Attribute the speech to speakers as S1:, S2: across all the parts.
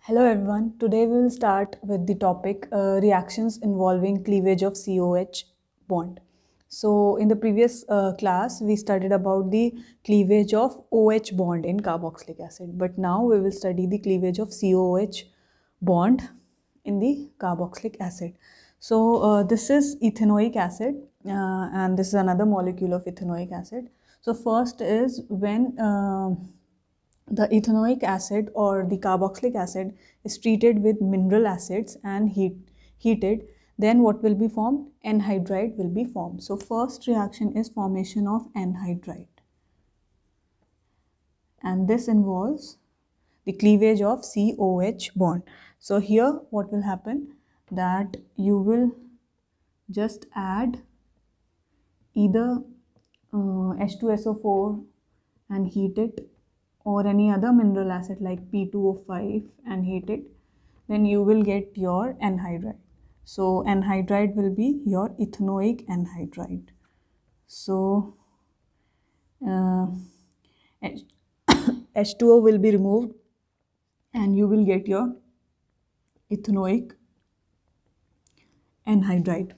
S1: Hello everyone. Today we will start with the topic uh, reactions involving cleavage of COH bond. So in the previous uh, class we studied about the cleavage of OH bond in carboxylic acid but now we will study the cleavage of COH bond in the carboxylic acid. So uh, this is ethanoic acid uh, and this is another molecule of ethanoic acid. So first is when uh, the ethanoic acid or the carboxylic acid is treated with mineral acids and heat, heated. Then what will be formed? Anhydride will be formed. So first reaction is formation of anhydride. And this involves the cleavage of COH bond. So here what will happen? That you will just add either uh, H2SO4 and heat it or any other mineral acid like P2O5 and heat it, then you will get your anhydride. So anhydride will be your ethanoic anhydride. So uh, H2O will be removed and you will get your ethanoic anhydride.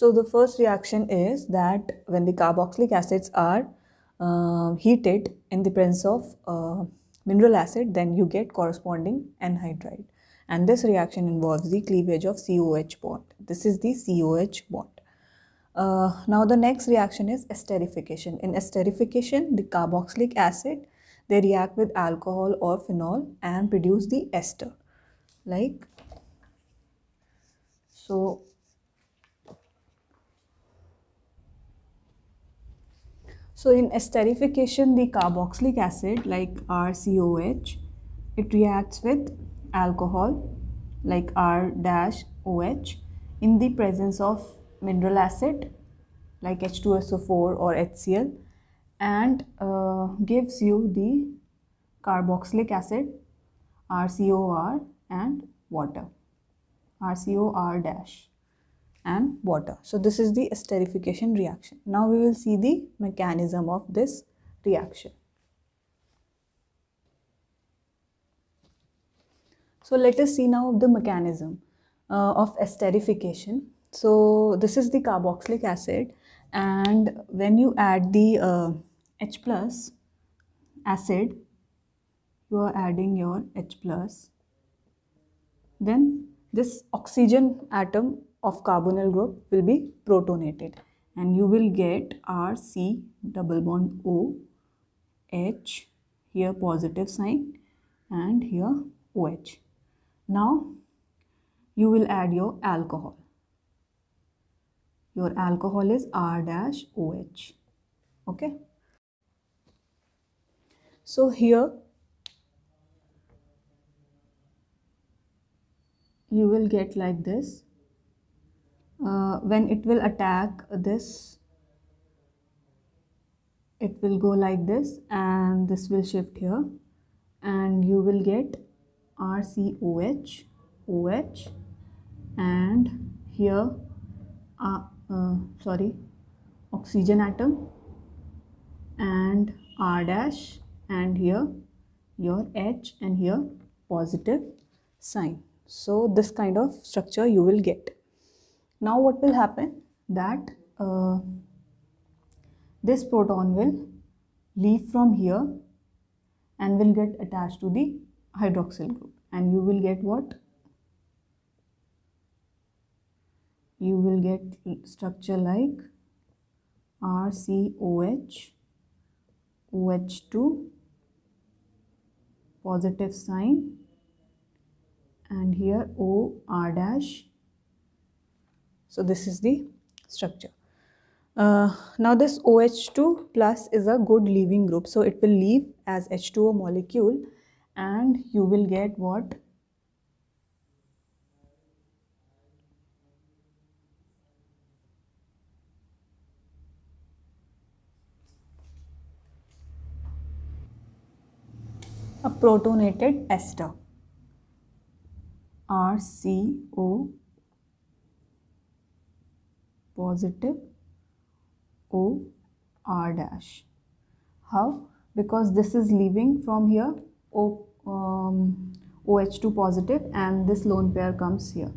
S1: So the first reaction is that when the carboxylic acids are uh, heated in the presence of uh, mineral acid, then you get corresponding anhydride. And this reaction involves the cleavage of COH bond. This is the COH bond. Uh, now the next reaction is esterification. In esterification, the carboxylic acid, they react with alcohol or phenol and produce the ester. Like, so So in esterification, the carboxylic acid like RCOH, it reacts with alcohol like R OH in the presence of mineral acid like H2SO4 or HCl and uh, gives you the carboxylic acid RCOR and water RCOR dash and water. So this is the esterification reaction. Now we will see the mechanism of this reaction. So let us see now the mechanism uh, of esterification. So this is the carboxylic acid and when you add the uh, H plus acid, you are adding your H plus. Then this oxygen atom of carbonyl group will be protonated and you will get RC double bond O H here positive sign and here OH. Now you will add your alcohol. Your alcohol is R dash OH. Okay. So here you will get like this uh, when it will attack this it will go like this and this will shift here and you will get RCOH OH and here uh, uh, sorry oxygen atom and R dash and here your H and here positive sign so this kind of structure you will get now what will happen that uh, this proton will leave from here and will get attached to the hydroxyl group and you will get what you will get structure like RCOH OH2 positive sign and here O R dash so this is the structure. Uh, now this OH2 plus is a good leaving group. So it will leave as H2O molecule and you will get what? A protonated ester RCO positive O R dash. How? Because this is leaving from here O, um, OH2 positive and this lone pair comes here.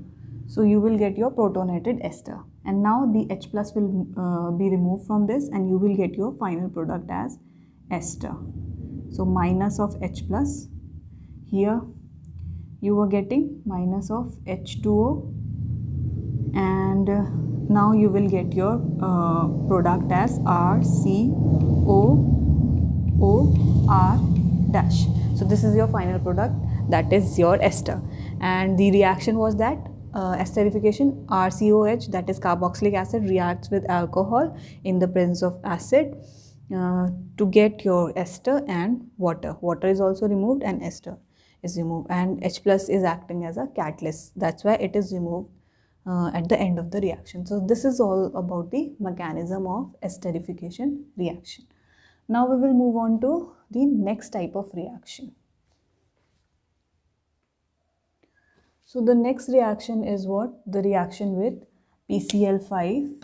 S1: So you will get your protonated ester. And now the H plus will uh, be removed from this and you will get your final product as ester. So minus of H plus. Here you are getting minus of H2O and uh, now you will get your uh, product as R C O O R dash so this is your final product that is your ester and the reaction was that uh, esterification RCOH that is carboxylic acid reacts with alcohol in the presence of acid uh, to get your ester and water. Water is also removed and ester is removed and H plus is acting as a catalyst that's why it is removed uh, at the end of the reaction. So this is all about the mechanism of esterification reaction. Now we will move on to the next type of reaction. So the next reaction is what? The reaction with PCl5,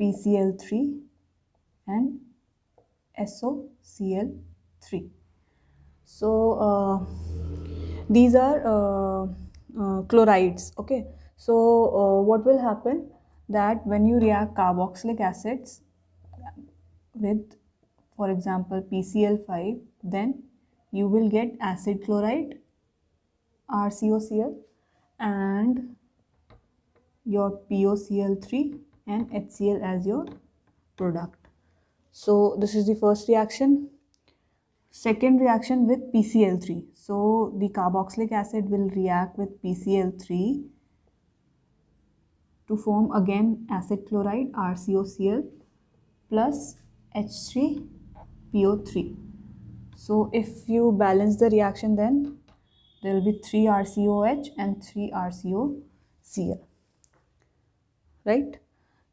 S1: PCl3 and SOCl3. So uh, these are uh, uh, chlorides okay so uh, what will happen that when you react carboxylic acids with for example PCl5 then you will get acid chloride RCOCl and your POCl3 and HCl as your product. So this is the first reaction second reaction with PCl3. So the carboxylic acid will react with PCl3 to form again acid chloride RCOCl plus H3PO3. So if you balance the reaction then there will be 3 RCOH and 3 RCOCl. Right?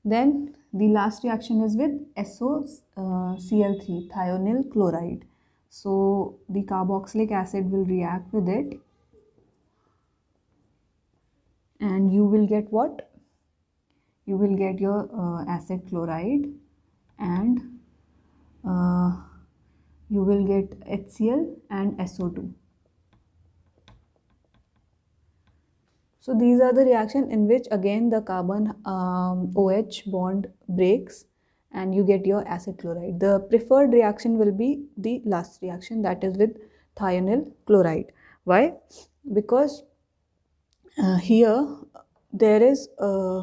S1: Then the last reaction is with SOCl3, thionyl chloride. So the carboxylic acid will react with it and you will get what? You will get your uh, acid chloride and uh, you will get HCl and SO2. So these are the reaction in which again the carbon um, OH bond breaks and you get your acid chloride. The preferred reaction will be the last reaction that is with thionyl chloride. Why? Because uh, here there is uh,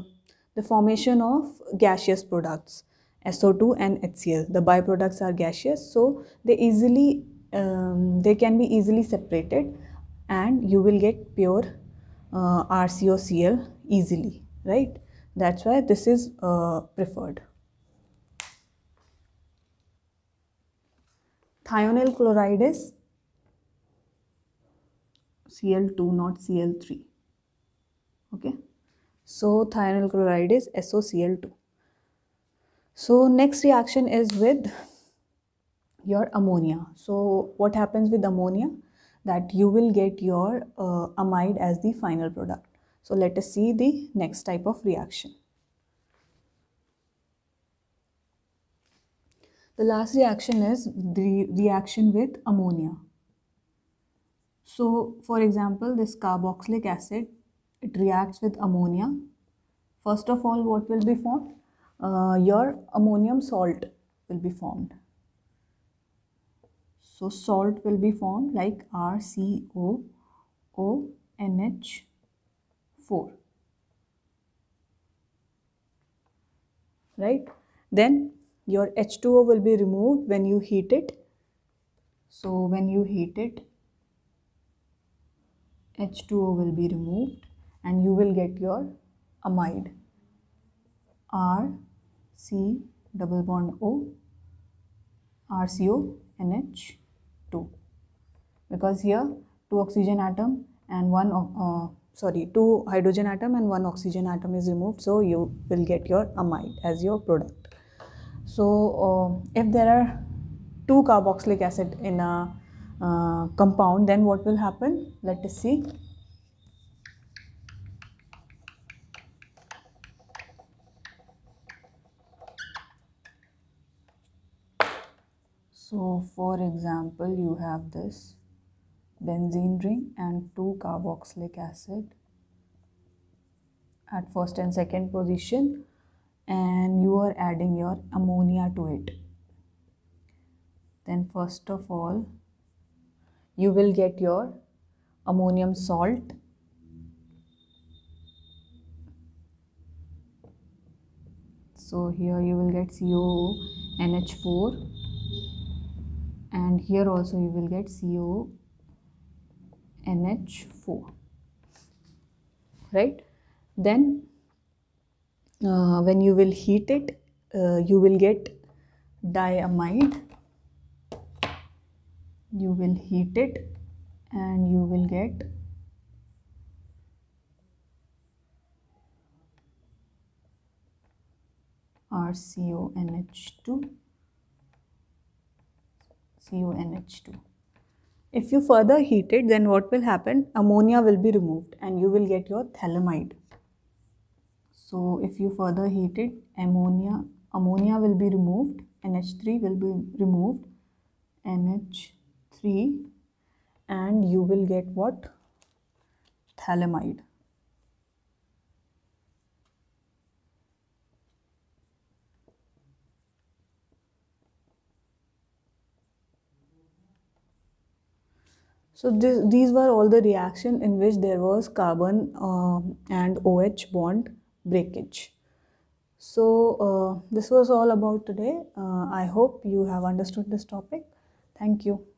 S1: the formation of gaseous products SO2 and HCl. The byproducts are gaseous so they easily um, they can be easily separated and you will get pure uh, RCOCl easily right. That's why this is uh, preferred. thionyl chloride is Cl2 not Cl3 okay so thionyl chloride is SOCl2 so next reaction is with your ammonia so what happens with ammonia that you will get your uh, amide as the final product so let us see the next type of reaction The last reaction is the reaction with ammonia. So, for example, this carboxylic acid, it reacts with ammonia. First of all, what will be formed? Uh, your ammonium salt will be formed. So, salt will be formed like RCOONH4. Right? Then your H2O will be removed when you heat it so when you heat it H2O will be removed and you will get your amide R C double bond O RCO NH2 because here two oxygen atom and one uh, sorry two hydrogen atom and one oxygen atom is removed so you will get your amide as your product so uh, if there are two carboxylic acid in a uh, compound then what will happen? Let us see. So for example you have this benzene ring and two carboxylic acid at first and second position and you are adding your ammonia to it then first of all you will get your ammonium salt so here you will get CO NH4 and here also you will get CO NH4 right then uh, when you will heat it uh, you will get diamide you will heat it and you will get RCONH2 CONH2 if you further heat it then what will happen ammonia will be removed and you will get your thalamide so if you further heat it, ammonia, ammonia will be removed, NH3 will be removed, NH3 and you will get what? Thalamide. So this, these were all the reaction in which there was carbon uh, and OH bond breakage. So, uh, this was all about today. Uh, I hope you have understood this topic. Thank you.